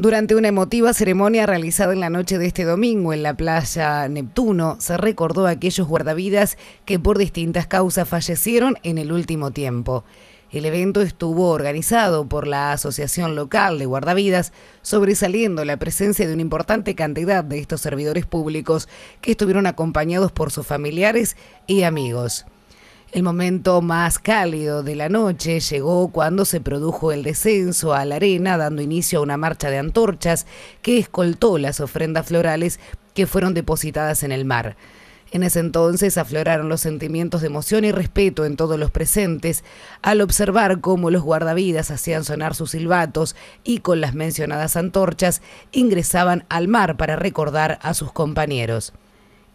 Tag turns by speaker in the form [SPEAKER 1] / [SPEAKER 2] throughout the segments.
[SPEAKER 1] Durante una emotiva ceremonia realizada en la noche de este domingo en la playa Neptuno, se recordó a aquellos guardavidas que por distintas causas fallecieron en el último tiempo. El evento estuvo organizado por la Asociación Local de Guardavidas, sobresaliendo la presencia de una importante cantidad de estos servidores públicos que estuvieron acompañados por sus familiares y amigos. El momento más cálido de la noche llegó cuando se produjo el descenso a la arena, dando inicio a una marcha de antorchas que escoltó las ofrendas florales que fueron depositadas en el mar. En ese entonces afloraron los sentimientos de emoción y respeto en todos los presentes al observar cómo los guardavidas hacían sonar sus silbatos y con las mencionadas antorchas ingresaban al mar para recordar a sus compañeros.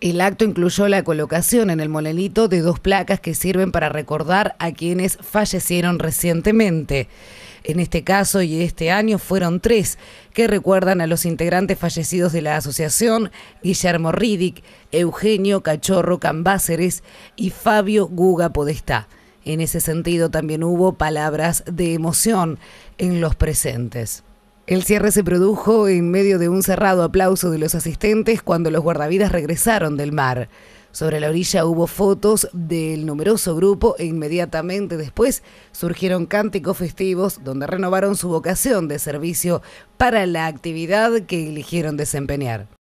[SPEAKER 1] El acto incluyó la colocación en el molelito de dos placas que sirven para recordar a quienes fallecieron recientemente. En este caso y este año fueron tres que recuerdan a los integrantes fallecidos de la asociación, Guillermo Ridic, Eugenio Cachorro Cambáceres y Fabio Guga Podestá. En ese sentido también hubo palabras de emoción en los presentes. El cierre se produjo en medio de un cerrado aplauso de los asistentes cuando los guardavidas regresaron del mar. Sobre la orilla hubo fotos del numeroso grupo e inmediatamente después surgieron cánticos festivos donde renovaron su vocación de servicio para la actividad que eligieron desempeñar.